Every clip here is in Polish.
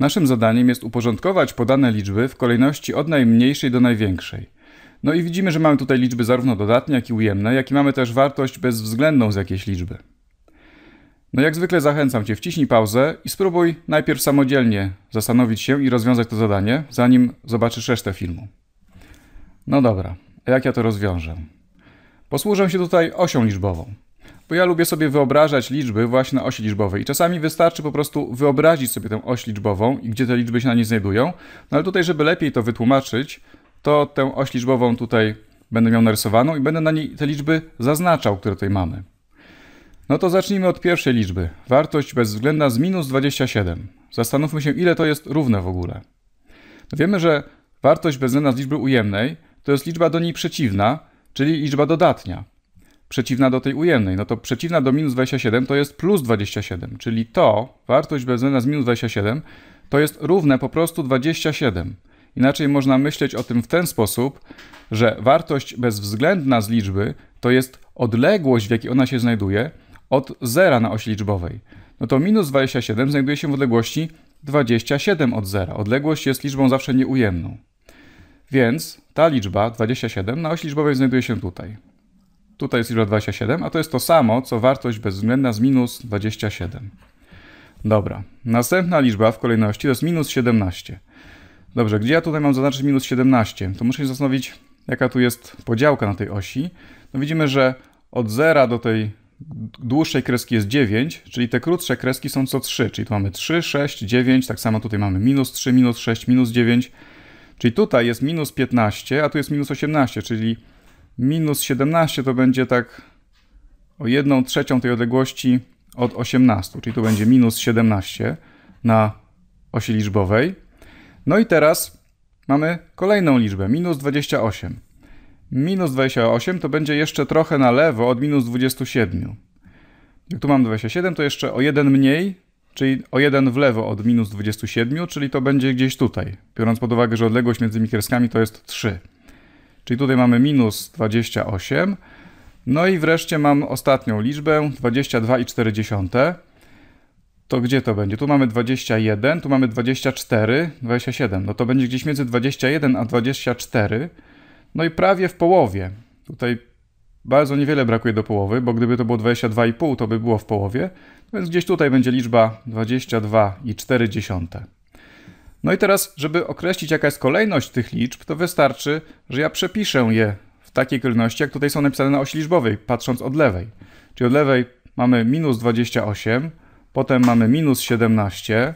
Naszym zadaniem jest uporządkować podane liczby w kolejności od najmniejszej do największej. No i widzimy, że mamy tutaj liczby zarówno dodatnie, jak i ujemne, jak i mamy też wartość bezwzględną z jakiejś liczby. No jak zwykle zachęcam Cię, wciśnij pauzę i spróbuj najpierw samodzielnie zastanowić się i rozwiązać to zadanie, zanim zobaczysz resztę filmu. No dobra, jak ja to rozwiążę? Posłużę się tutaj osią liczbową. Bo ja lubię sobie wyobrażać liczby właśnie na osi liczbowej i czasami wystarczy po prostu wyobrazić sobie tę oś liczbową i gdzie te liczby się na niej znajdują. No ale tutaj, żeby lepiej to wytłumaczyć, to tę oś liczbową tutaj będę miał narysowaną i będę na niej te liczby zaznaczał, które tutaj mamy. No to zacznijmy od pierwszej liczby. Wartość bezwzględna z minus 27. Zastanówmy się, ile to jest równe w ogóle. No wiemy, że wartość bezwzględna z liczby ujemnej to jest liczba do niej przeciwna, czyli liczba dodatnia przeciwna do tej ujemnej, no to przeciwna do minus 27 to jest plus 27, czyli to, wartość bezwzględna z minus 27, to jest równe po prostu 27. Inaczej można myśleć o tym w ten sposób, że wartość bezwzględna z liczby to jest odległość, w jakiej ona się znajduje, od zera na osi liczbowej. No to minus 27 znajduje się w odległości 27 od zera. Odległość jest liczbą zawsze nieujemną. Więc ta liczba 27 na osi liczbowej znajduje się tutaj. Tutaj jest liczba 27, a to jest to samo, co wartość bezwzględna z minus 27. Dobra, następna liczba w kolejności to jest minus 17. Dobrze, gdzie ja tutaj mam zaznaczyć minus 17? To muszę się zastanowić, jaka tu jest podziałka na tej osi. No widzimy, że od 0 do tej dłuższej kreski jest 9, czyli te krótsze kreski są co 3, czyli tu mamy 3, 6, 9, tak samo tutaj mamy minus 3, minus 6, minus 9, czyli tutaj jest minus 15, a tu jest minus 18, czyli minus 17 to będzie tak o 1 trzecią tej odległości od 18, czyli tu będzie minus 17 na osi liczbowej. No i teraz mamy kolejną liczbę, minus 28. Minus 28 to będzie jeszcze trochę na lewo od minus 27. Jak tu mam 27, to jeszcze o 1 mniej, czyli o 1 w lewo od minus 27, czyli to będzie gdzieś tutaj, biorąc pod uwagę, że odległość między mi to jest 3. Czyli tutaj mamy minus 28. No i wreszcie mam ostatnią liczbę, 22,4. To gdzie to będzie? Tu mamy 21, tu mamy 24, 27. No to będzie gdzieś między 21 a 24. No i prawie w połowie. Tutaj bardzo niewiele brakuje do połowy, bo gdyby to było 22,5, to by było w połowie. Więc gdzieś tutaj będzie liczba 22,4. No i teraz, żeby określić jaka jest kolejność tych liczb, to wystarczy, że ja przepiszę je w takiej kolejności, jak tutaj są napisane na osi liczbowej, patrząc od lewej. Czyli od lewej mamy minus 28, potem mamy minus 17,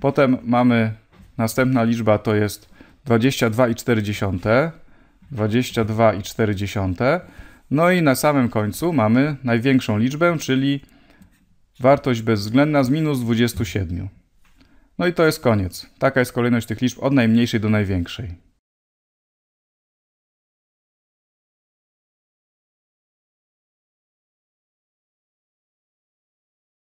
potem mamy następna liczba to jest 22,4, 22,4, no i na samym końcu mamy największą liczbę, czyli wartość bezwzględna z minus 27. No i to jest koniec. Taka jest kolejność tych liczb od najmniejszej do największej.